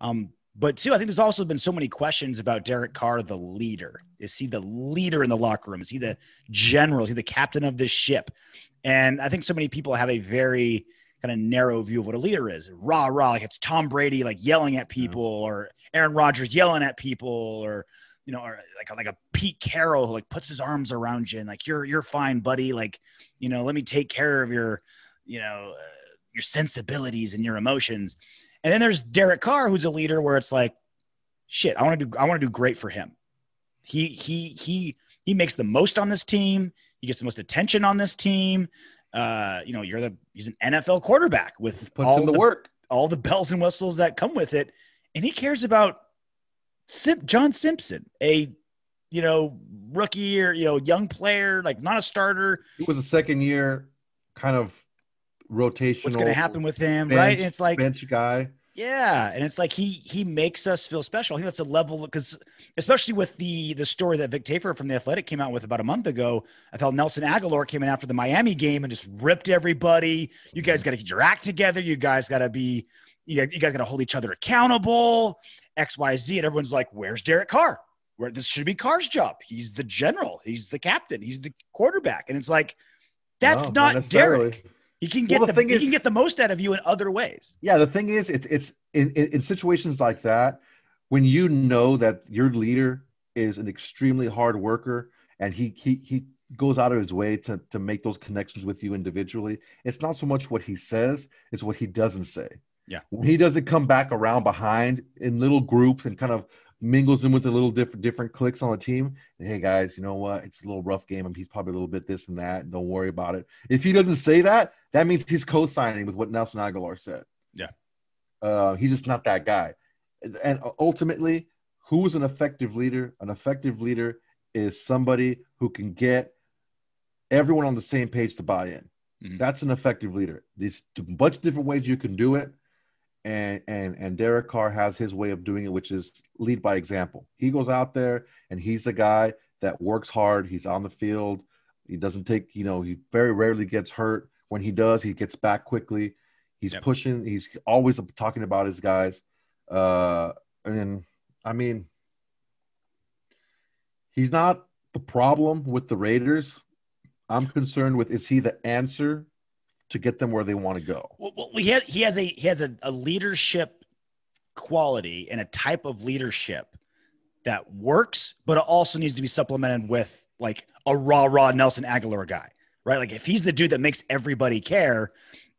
Um, but two, I think there's also been so many questions about Derek Carr, the leader. Is he the leader in the locker room? Is he the general? Is he the captain of this ship? And I think so many people have a very kind of narrow view of what a leader is. Rah, rah, like it's Tom Brady like yelling at people or Aaron Rodgers yelling at people or you know, or like like a Pete Carroll who like puts his arms around you and like you're you're fine, buddy. Like, you know, let me take care of your, you know, uh, your sensibilities and your emotions. And then there's Derek Carr, who's a leader where it's like, shit, I want to do, I want to do great for him. He, he, he, he makes the most on this team. He gets the most attention on this team. Uh, you know, you're the, he's an NFL quarterback with Puts all the, the work, all the bells and whistles that come with it. And he cares about John Simpson, a you know rookie or you know young player, like not a starter. It was a second year kind of rotation. What's going to happen with him, bench, right? And it's like bench guy. Yeah, and it's like he he makes us feel special. I think that's a level because especially with the the story that Vic Tafer from the Athletic came out with about a month ago, I felt Nelson Aguilar came in after the Miami game and just ripped everybody. You guys got to get your act together. You guys got to be you, you guys got to hold each other accountable. X Y Z, and everyone's like, "Where's Derek Carr? Where this should be Carr's job. He's the general. He's the captain. He's the quarterback." And it's like, that's no, not, not Derek. He can get well, the, the he is, can get the most out of you in other ways. Yeah, the thing is, it's it's in, in, in situations like that when you know that your leader is an extremely hard worker and he he he goes out of his way to to make those connections with you individually. It's not so much what he says; it's what he doesn't say. Yeah, when he doesn't come back around behind in little groups and kind of mingles in with a little different different clicks on the team. And, hey guys, you know what? It's a little rough game, and he's probably a little bit this and that. Don't worry about it. If he doesn't say that, that means he's co-signing with what Nelson Aguilar said. Yeah, uh, he's just not that guy. And ultimately, who's an effective leader? An effective leader is somebody who can get everyone on the same page to buy in. Mm-hmm. That's an effective leader. There's a bunch of different ways you can do it and and and Derek Carr has his way of doing it, which is lead by example. He goes out there and he's a guy that works hard. He's on the field. He doesn't take, you know, he very rarely gets hurt. When he does, he gets back quickly. He's yep. pushing. He's always talking about his guys. Uh, and I mean, he's not the problem with the Raiders. I'm concerned with is he the answer to get them where they want to go. Well, he has, he has a he has a, a leadership quality and a type of leadership that works, but it also needs to be supplemented with like a raw raw Nelson Aguilar guy, right? Like if he's the dude that makes everybody care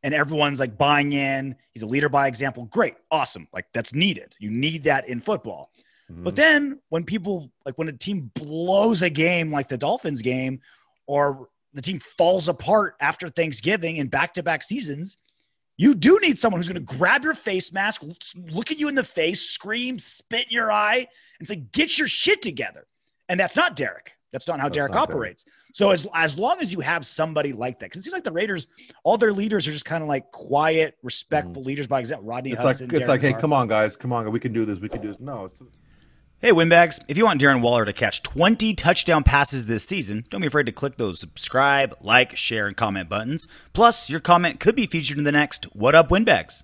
and everyone's like buying in, he's a leader by example, great, awesome. Like that's needed. You need that in football. Mm-hmm. But then when people like when a team blows a game like the Dolphins game or the team falls apart after Thanksgiving and back to back seasons, you do need someone who's going to grab your face mask, look at you in the face, scream, spit in your eye, and say, get your shit together. And that's not Derek. That's not how that's Derek not operates. So as as long as you have somebody like that, because it seems like the Raiders, all their leaders are just kind of like quiet, respectful mm-hmm. leaders by example. Rodney it's Hudson, Like, it's like, hey, come on, guys, come on, we can do this, we can do this. No, it's Hey, Winbags, if you want Darren Waller to catch 20 touchdown passes this season, don't be afraid to click those subscribe, like, share, and comment buttons. Plus, your comment could be featured in the next What Up Winbags.